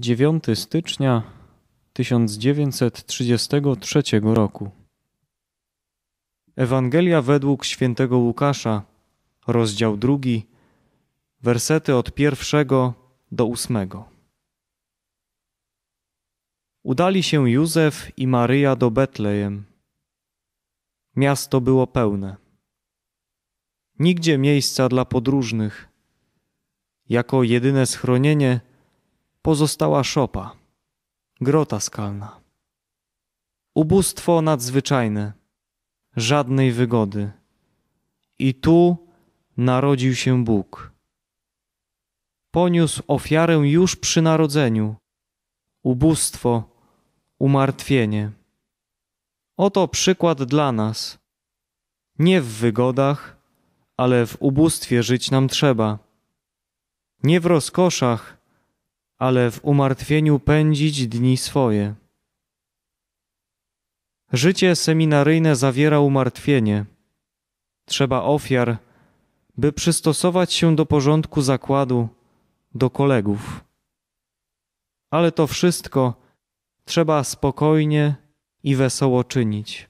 9 stycznia 1933 roku. Ewangelia według świętego Łukasza, rozdział drugi, wersety od pierwszego do ósmego. Udali się Józef i Maryja do Betlejem. Miasto było pełne. Nigdzie miejsca dla podróżnych. Jako jedyne schronienie – pozostała szopa, grota skalna. Ubóstwo nadzwyczajne, żadnej wygody. I tu narodził się Bóg. Poniósł ofiarę już przy narodzeniu, ubóstwo, umartwienie. Oto przykład dla nas. Nie w wygodach, ale w ubóstwie żyć nam trzeba. Nie w rozkoszach, ale w umartwieniu pędzić dni swoje. Życie seminaryjne zawiera umartwienie. Trzeba ofiar, by przystosować się do porządku zakładu, do kolegów. Ale to wszystko trzeba spokojnie i wesoło czynić.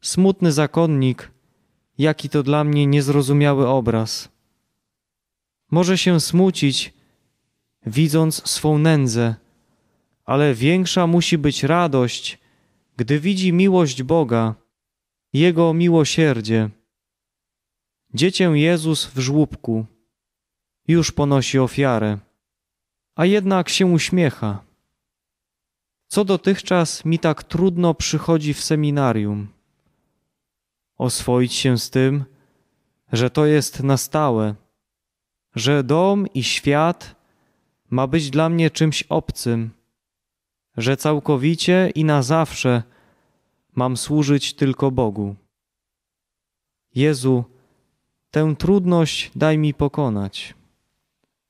Smutny zakonnik, jaki to dla mnie niezrozumiały obraz. Może się smucić, widząc swą nędzę, ale większa musi być radość, gdy widzi miłość Boga, Jego miłosierdzie. Dziecię Jezus w żłóbku już ponosi ofiarę, a jednak się uśmiecha. Co dotychczas mi tak trudno przychodzi w seminarium? Oswoić się z tym, że to jest na stałe, że dom i świat ma być dla mnie czymś obcym, że całkowicie i na zawsze mam służyć tylko Bogu. Jezu, tę trudność daj mi pokonać.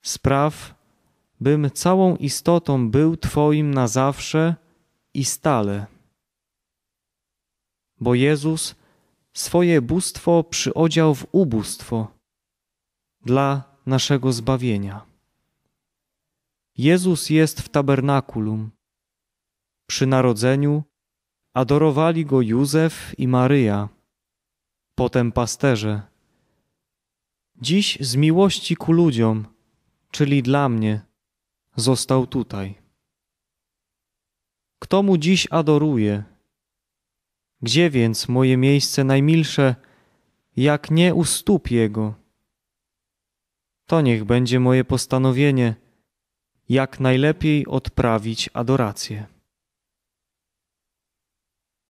Spraw, bym całą istotą był Twoim na zawsze i stale. Bo Jezus swoje bóstwo przyodział w ubóstwo dla naszego zbawienia. Jezus jest w tabernakulum. Przy narodzeniu adorowali go Józef i Maryja, potem pasterze. Dziś z miłości ku ludziom, czyli dla mnie, został tutaj. Kto mu dziś adoruje? Gdzie więc moje miejsce najmilsze, jak nie u stóp jego? To niech będzie moje postanowienie – jak najlepiej odprawić adorację.